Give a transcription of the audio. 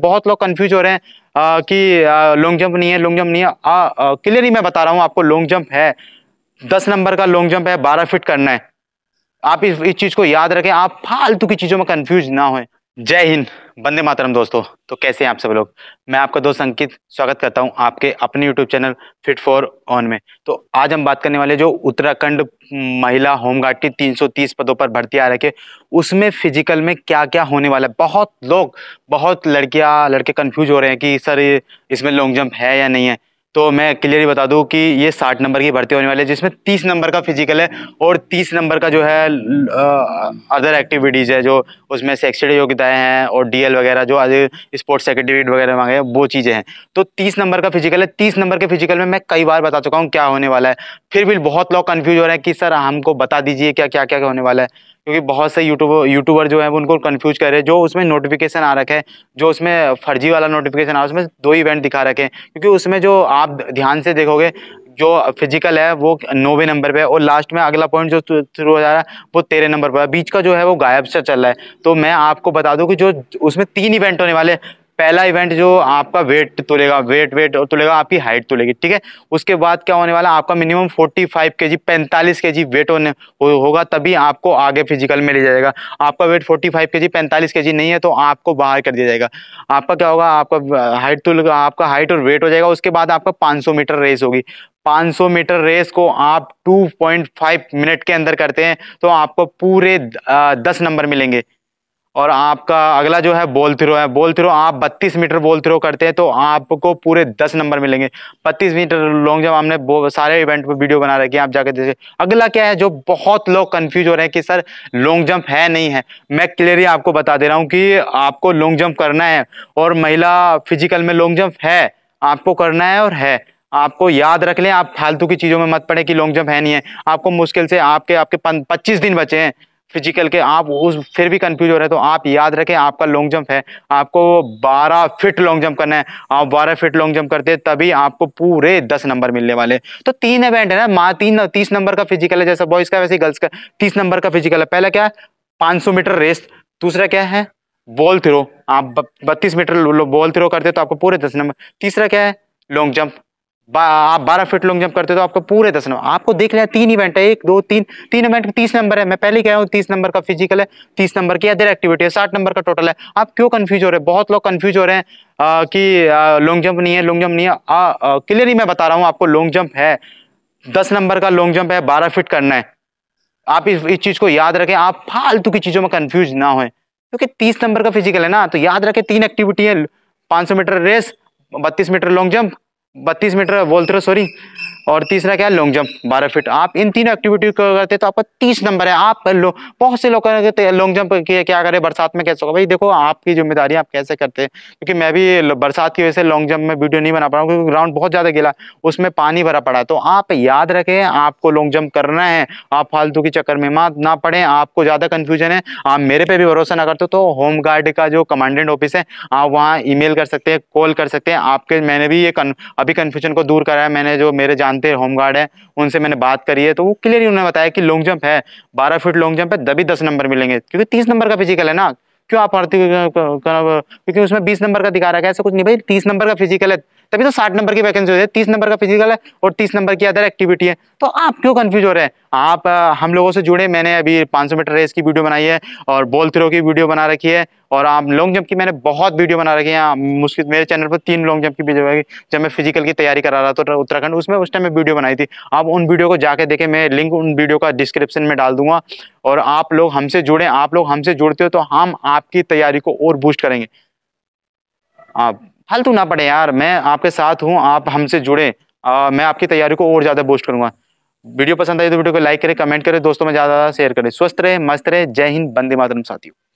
बहुत लोग कंफ्यूज हो रहे हैं आ, कि लॉन्ग जंप नहीं है लॉन्ग जंप नहीं है क्लियरली मैं बता रहा हूँ आपको लॉन्ग जंप है दस नंबर का लॉन्ग जंप है बारह फिट करना है आप इस चीज़ को याद रखें आप फालतू की चीज़ों में कंफ्यूज ना हो जय हिंद बंदे मातरम दोस्तों तो कैसे हैं आप सब लोग मैं आपका दोस्त अंकित स्वागत करता हूं आपके अपने YouTube channel fit for on में तो आज हम बात करने वाले जो उत्तराखंड महिला होमगार्ड की 330 पदों पर भर्ती आ रही है उसमें फिजिकल में क्या क्या होने वाला है बहुत लोग बहुत लड़कियां लड़के कन्फ्यूज़ हो रहे हैं कि सर इसमें लॉन्ग जंप है या नहीं है तो मैं क्लियरली बता दूं कि ये साठ नंबर की भर्ती होने वाली है जिसमें तीस नंबर का फिजिकल है और तीस नंबर का जो है अदर एक्टिविटीज़ है जो उसमें शैक्षणिक योग्यताएं हैं और डीएल वगैरह जो आज स्पोर्ट्स सर्टिफिकेट वगैरह मांगे हैं वो चीज़ें हैं तो तीस नंबर का फिजिकल है तीस नंबर के फिजिकल में मैं कई बार बता चुका हूँ क्या होने वाला है फिर भी बहुत लोग कन्फ्यूज हो रहे हैं कि सर हमको बता दीजिए क्या क्या क्या होने वाला है क्योंकि बहुत से यूट्यूब यूट्यूबर जो है उनको कन्फ्यूज कर रहे हैं जो उसमें नोटिफिकेशन आ रखे जो उसमें फर्जी वाला नोटिफिकेशन आ रहा है उसमें दो इवेंट दिखा रखे हैं क्योंकि उसमें जो आप ध्यान से देखोगे जो फिजिकल है वो नौवे नंबर पे और लास्ट में अगला पॉइंट जो शुरू हो जा रहा है वो तेरह नंबर पर बीच का जो है वो गायब सा चल रहा है तो मैं आपको बता दूं कि जो उसमें तीन इवेंट होने वाले पहला इवेंट जो आपका वेट तुलेगा वेट वेट तुलेगा आपकी हाइट तुलेगी ठीक है उसके बाद क्या होने वाला आपका मिनिमम 45 फाइव के जी पैंतालीस के जी वेट होने हो, होगा तभी आपको आगे फिजिकल में ले जाएगा आपका वेट 45 फाइव के जी पैंतालीस के जी नहीं है तो आपको बाहर कर दिया जाएगा आपका क्या होगा आपका हाइट तो आपका हाइट और वेट हो जाएगा उसके बाद आपका पाँच मीटर रेस होगी 500 मीटर रेस को आप 2.5 मिनट के अंदर करते हैं तो आपको पूरे दस नंबर मिलेंगे और आपका अगला जो है बोल थ्रो है बोल थ्रो आप बत्तीस मीटर बोल थ्रो करते हैं तो आपको पूरे दस नंबर मिलेंगे बत्तीस मीटर लॉन्ग जब हमने सारे इवेंट पर वीडियो बना रखी है आप जाकर देखे अगला क्या है जो बहुत लोग कन्फ्यूज हो रहे हैं कि सर लॉन्ग जंप है नहीं है मैं क्लियरली आपको बता दे रहा हूँ कि आपको लॉन्ग जंप करना है और महिला फिजिकल में लॉन्ग जंप है आपको करना है और है आपको याद रख लें आप फालतू की चीज़ों में मत पड़े कि लॉन्ग जंप है नहीं है आपको मुश्किल से आपके आपके पच्चीस दिन बचे हैं फिजिकल के आप उस फिर भी कंफ्यूज हो रहे हैं तो आप याद रखें आपका लॉन्ग जंप है आपको 12 फिट लॉन्ग जंप करना है आप 12 फिट लॉन्ग जंप करते हैं तभी आपको पूरे 10 नंबर मिलने वाले तो तीन इवेंट है ना माँ तीन तीस नंबर का फिजिकल है जैसा बॉयज़ का वैसे गर्ल्स का तीस नंबर का फिजिकल है पहला क्या है पाँच मीटर रेस दूसरा क्या है बॉल थ्रो आप बत्तीस मीटर बॉल थ्रो करते तो आपको पूरे दस नंबर तीसरा क्या है लॉन्ग जंप आप बारह फीट लॉन्ग जंप करते हो तो आपको पूरे दस नंबर आपको देख लिया तीन इवेंट है एक दो तीन तीन इवेंट तीस नंबर है मैं पहले कह रहा हूँ तीस नंबर का फिजिकल है तीस नंबर की अदर एक्टिविटी है साठ नंबर का टोटल है आप क्यों कन्फ्यूज हो रहे हैं बहुत लोग कन्फ्यूज हो रहे हैं कि लॉन्ग जंप नहीं है लॉन्ग जंप नहीं है क्लियरली मैं बता रहा हूँ आपको लॉन्ग जंप है दस नंबर का लॉन्ग जंप है बारह फीट करना है आप इस चीज़ को याद रखें आप फालतू की चीज़ों में कन्फ्यूज ना हो क्योंकि तीस नंबर का फिजिकल है ना तो याद रखें तीन एक्टिविटी है सौ मीटर रेस बत्तीस मीटर लॉन्ग जंप बत्तीस मीटर बोलते रहो सॉरी और तीसरा क्या है लॉन्ग जंप बारह फीट आप इन तीनों एक्टिविटी को करते तो आपका तीस नंबर है आप बहुत से लोग लॉन्ग जंप तो क्या करें बरसात में कैसे होगा भाई देखो आपकी जिम्मेदारी आप कैसे करते हैं क्योंकि मैं भी बरसात की वजह से लॉन्ग जंप में वीडियो नहीं बना पा रहा हूँ क्योंकि ग्राउंड बहुत ज़्यादा गिला उसमें पानी भरा पड़ा तो आप याद रखें आपको लॉन्ग जंप करना है आप फालतू के चक्कर में मात ना पड़े आपको ज़्यादा कन्फ्यूजन है आप मेरे पे भी भरोसा ना करते तो होम गार्ड का जो कमांडेंट ऑफिस है आप वहाँ ई कर सकते हैं कॉल कर सकते हैं आपके मैंने भी ये अभी कन्फ्यूजन को दूर करा है मैंने जो मेरे जान जानते हैं होमगार्ड है उनसे मैंने बात करी है तो वो क्लियर उन्होंने बताया कि लॉन्ग जंप है बारह फीट लॉन्ग जंप है तभी दस नंबर मिलेंगे क्योंकि तीस नंबर का फिजिकल है ना क्यों आप भर्ती क्योंकि उसमें बीस नंबर का दिखा रहा है ऐसा कुछ नहीं भाई तीस नंबर का फिजिकल है तभी तो साठ नंबर की वैकेंसी होती है तीस नंबर का फिजिकल है और तीस नंबर की अदर एक्टिविटी है तो आप क्यों कंफ्यूज हो रहे हैं आप हम लोगों से जुड़े मैंने अभी 500 मीटर रेस की वीडियो बनाई है और बोल थ्रो की वीडियो बना रखी है और आप लॉन्ग जंप की मैंने बहुत वीडियो बना रखी है मुश्किल मेरे चैनल पर तीन लॉन्ग जंप की वीडियो बनाई जब मैं फिजिकल की तैयारी करा रहा था तो उत्तराखंड उसमें उस टाइम में वीडियो बनाई थी आप उन वीडियो को जाके देखें मैं लिंक उन वीडियो का डिस्क्रिप्शन में डाल दूंगा और आप लोग हमसे जुड़े आप लोग हमसे जुड़ते हो तो हम आपकी तैयारी को और बूस्ट करेंगे आप फालतू ना पड़े यार मैं आपके साथ हूँ आप हमसे जुड़े आ, मैं आपकी तैयारी को और ज़्यादा बूस्ट करूँगा वीडियो पसंद आई तो वीडियो को लाइक करें कमेंट करें दोस्तों में ज़्यादा शेयर करें स्वस्थ रहे मस्त रहे जय हिंद बंदे मातरम साथियों